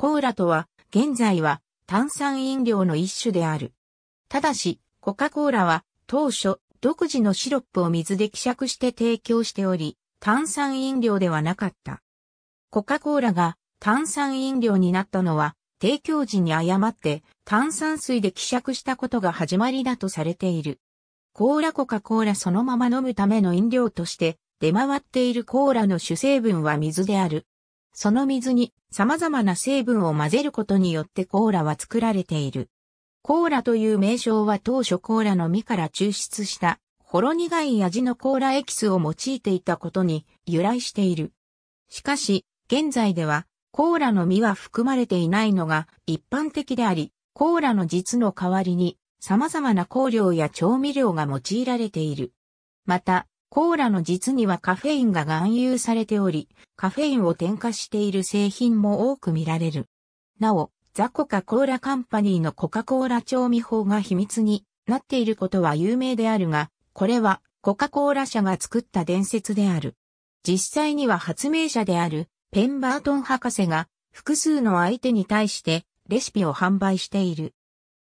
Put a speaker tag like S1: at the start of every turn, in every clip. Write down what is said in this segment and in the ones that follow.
S1: コーラとは、現在は炭酸飲料の一種である。ただし、コカ・コーラは当初独自のシロップを水で希釈して提供しており、炭酸飲料ではなかった。コカ・コーラが炭酸飲料になったのは、提供時に誤って炭酸水で希釈したことが始まりだとされている。コーラコカ・コーラそのまま飲むための飲料として出回っているコーラの主成分は水である。その水に様々な成分を混ぜることによってコーラは作られている。コーラという名称は当初コーラの実から抽出したほろ苦い味のコーラエキスを用いていたことに由来している。しかし、現在ではコーラの実は含まれていないのが一般的であり、コーラの実の代わりに様々な香料や調味料が用いられている。また、コーラの実にはカフェインが含有されており、カフェインを添加している製品も多く見られる。なお、ザコカ・コーラカンパニーのコカ・コーラ調味法が秘密になっていることは有名であるが、これはコカ・コーラ社が作った伝説である。実際には発明者であるペンバートン博士が複数の相手に対してレシピを販売している。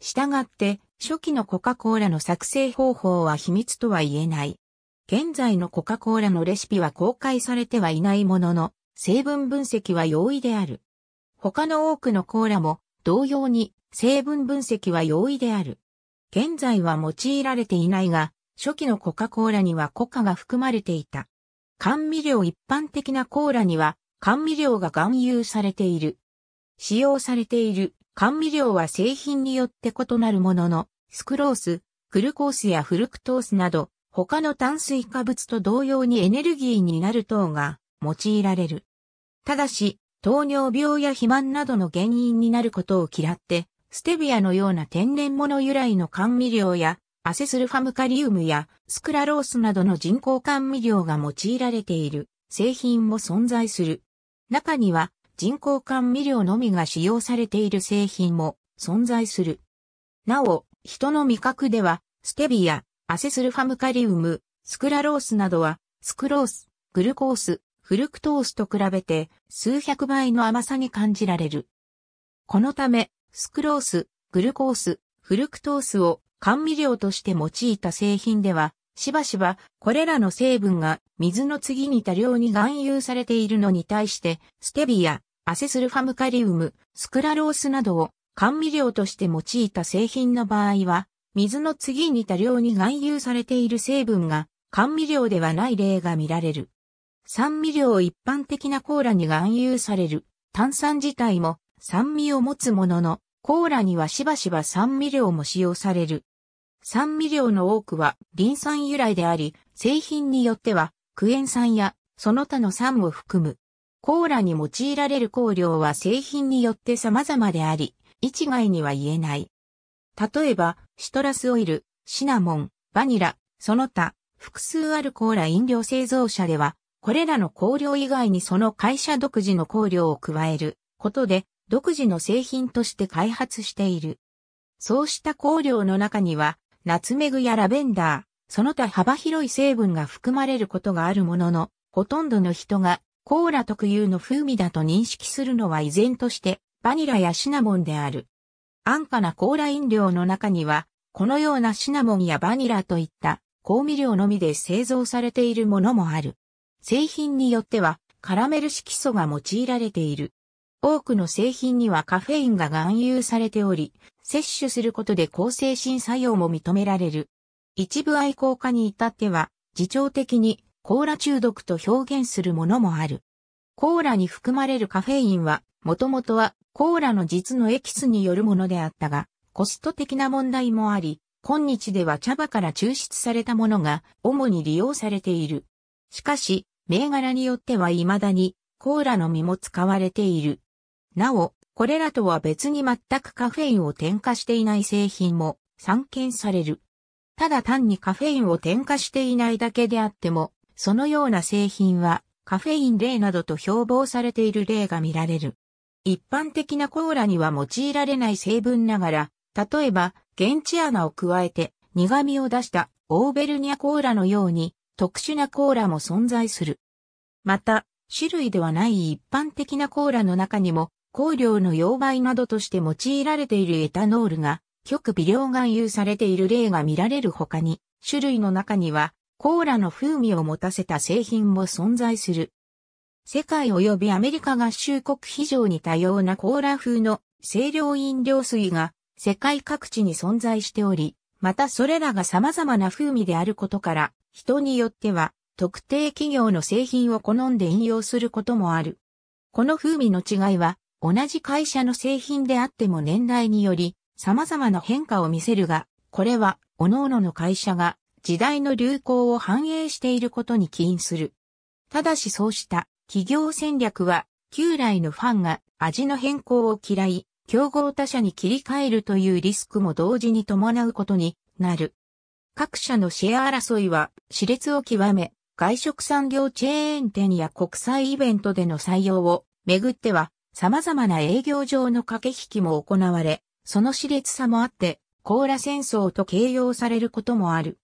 S1: したがって初期のコカ・コーラの作成方法は秘密とは言えない。現在のコカ・コーラのレシピは公開されてはいないものの、成分分析は容易である。他の多くのコーラも同様に成分分析は容易である。現在は用いられていないが、初期のコカ・コーラにはコカが含まれていた。甘味料一般的なコーラには甘味料が含有されている。使用されている甘味料は製品によって異なるものの、スクロース、グルコースやフルクトースなど他の炭水化物と同様にエネルギーになる糖が用いられる。ただし、糖尿病や肥満などの原因になることを嫌って、ステビアのような天然物由来の甘味料や、アセスルファムカリウムやスクラロースなどの人工甘味料が用いられている製品も存在する。中には人工甘味料のみが使用されている製品も存在する。なお、人の味覚では、ステビア、アセスルファムカリウム、スクラロースなどは、スクロース、グルコース、フルクトースと比べて数百倍の甘さに感じられる。このため、スクロース、グルコース、フルクトースを甘味料として用いた製品では、しばしばこれらの成分が水の次に多量に含有されているのに対して、ステビア、アセスルファムカリウム、スクラロースなどを甘味料として用いた製品の場合は、水の次に多量に含有されている成分が甘味料ではない例が見られる。酸味料一般的なコーラに含有される炭酸自体も酸味を持つものの、コーラにはしばしば酸味料も使用される。酸味料の多くはリン酸由来であり、製品によってはクエン酸やその他の酸を含む。コーラに用いられる香料は製品によって様々であり、一概には言えない。例えば、シトラスオイル、シナモン、バニラ、その他、複数あるコーラ飲料製造者では、これらの香料以外にその会社独自の香料を加えることで、独自の製品として開発している。そうした香料の中には、ナツメグやラベンダー、その他幅広い成分が含まれることがあるものの、ほとんどの人がコーラ特有の風味だと認識するのは依然としてバニラやシナモンである。安価なコーラ飲料の中には、このようなシナモンやバニラといった香味料のみで製造されているものもある。製品によっては、カラメル色素が用いられている。多くの製品にはカフェインが含有されており、摂取することで抗精神作用も認められる。一部愛好家に至っては、自重的にコーラ中毒と表現するものもある。コーラに含まれるカフェインはもともとはコーラの実のエキスによるものであったが、コスト的な問題もあり、今日では茶葉から抽出されたものが主に利用されている。しかし、銘柄によっては未だにコーラの実も使われている。なお、これらとは別に全くカフェインを添加していない製品も散見される。ただ単にカフェインを添加していないだけであっても、そのような製品はカフェイン例などと標榜されている例が見られる。一般的なコーラには用いられない成分ながら、例えば、現地穴を加えて苦味を出したオーベルニアコーラのように特殊なコーラも存在する。また、種類ではない一般的なコーラの中にも、香料の溶媒などとして用いられているエタノールが極微量含有されている例が見られる他に、種類の中には、コーラの風味を持たせた製品も存在する。世界及びアメリカ合衆国非常に多様なコーラ風の清涼飲料水が世界各地に存在しており、またそれらが様々な風味であることから、人によっては特定企業の製品を好んで引用することもある。この風味の違いは、同じ会社の製品であっても年代により様々な変化を見せるが、これは各々の会社が時代の流行を反映していることに起因する。ただしそうした企業戦略は、旧来のファンが味の変更を嫌い、競合他社に切り替えるというリスクも同時に伴うことになる。各社のシェア争いは熾烈を極め、外食産業チェーン店や国際イベントでの採用をめぐっては様々な営業上の駆け引きも行われ、その熾烈さもあって、コーラ戦争と形容されることもある。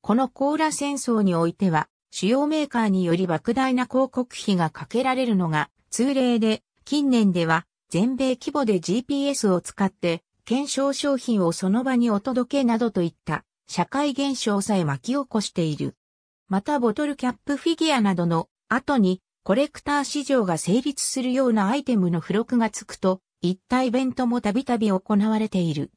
S1: このコーラ戦争においては、主要メーカーにより莫大な広告費がかけられるのが通例で、近年では全米規模で GPS を使って検証商品をその場にお届けなどといった社会現象さえ巻き起こしている。またボトルキャップフィギュアなどの後にコレクター市場が成立するようなアイテムの付録がつくと、一体イベントもたびたび行われている。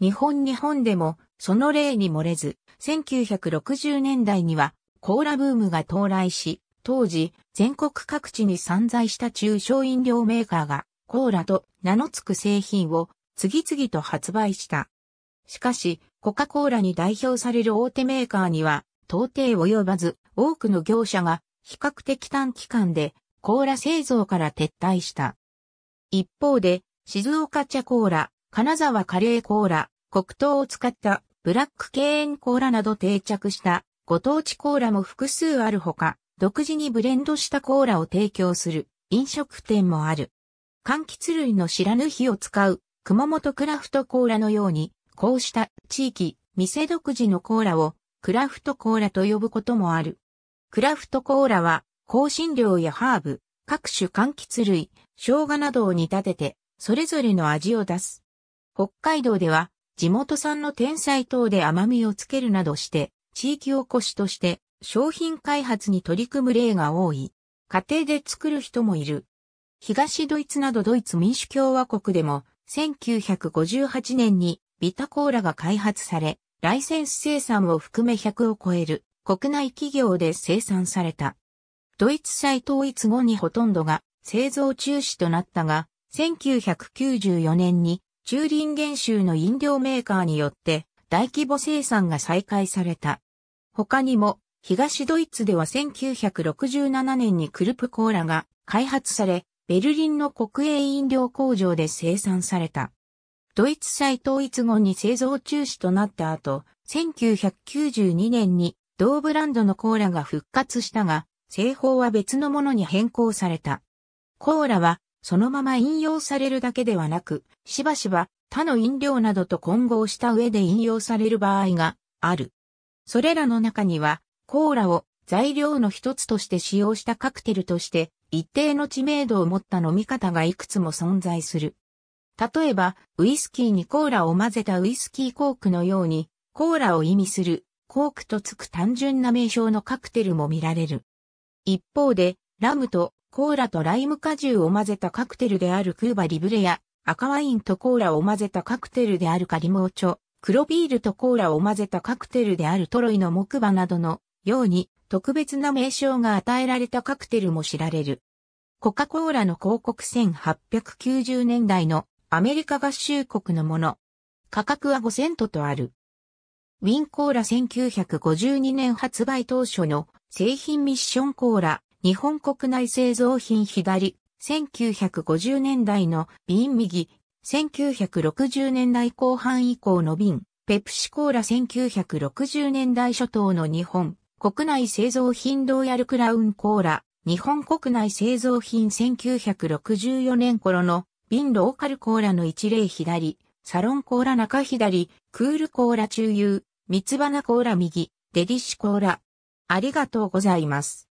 S1: 日本日本でも、その例に漏れず、1960年代には、コーラブームが到来し、当時、全国各地に散在した中小飲料メーカーが、コーラと名の付く製品を次々と発売した。しかし、コカ・コーラに代表される大手メーカーには、到底及ばず、多くの業者が比較的短期間でコーラ製造から撤退した。一方で、静岡茶コーラ、金沢カレーコーラ、黒糖を使ったブラックケ塩コーラなど定着したご当地コーラも複数あるほか、独自にブレンドしたコーラを提供する飲食店もある。柑橘類の知らぬ日を使う熊本クラフトコーラのように、こうした地域、店独自のコーラをクラフトコーラと呼ぶこともある。クラフトコーラは香辛料やハーブ、各種柑橘類、生姜などを煮立てて、それぞれの味を出す。北海道では地元産の天才糖で甘みをつけるなどして、地域おこしとして商品開発に取り組む例が多い。家庭で作る人もいる。東ドイツなどドイツ民主共和国でも1958年にビタコーラが開発され、ライセンス生産を含め100を超える国内企業で生産された。ドイツ再統一後にほとんどが製造中止となったが、1994年にチューリンゲン州の飲料メーカーによって大規模生産が再開された。他にも、東ドイツでは1967年にクルプコーラが開発され、ベルリンの国営飲料工場で生産された。ドイツ再統一後に製造中止となった後、1992年に同ブランドのコーラが復活したが、製法は別のものに変更された。コーラはそのまま引用されるだけではなく、しばしば他の飲料などと混合した上で飲用される場合がある。それらの中には、コーラを材料の一つとして使用したカクテルとして、一定の知名度を持った飲み方がいくつも存在する。例えば、ウイスキーにコーラを混ぜたウイスキーコークのように、コーラを意味する、コークとつく単純な名称のカクテルも見られる。一方で、ラムとコーラとライム果汁を混ぜたカクテルであるクーバリブレや赤ワインとコーラを混ぜたカクテルであるカリモーチョ、黒ビールとコーラを混ぜたカクテルであるトロイの木馬などのように特別な名称が与えられたカクテルも知られる。コカ・コーラの広告1890年代のアメリカ合衆国のもの。価格は5セントとある。ウィンコーラ1952年発売当初の製品ミッションコーラ、日本国内製造品左、1950年代の瓶右、1960年代後半以降の瓶、ペプシコーラ1960年代初頭の日本、国内製造品ローヤルクラウンコーラ、日本国内製造品1964年頃の瓶ローカルコーラの一例左、サロンコーラ中左、クールコーラ中遊、三つ花コーラ右、デリシュコーラ。ありがとうございます。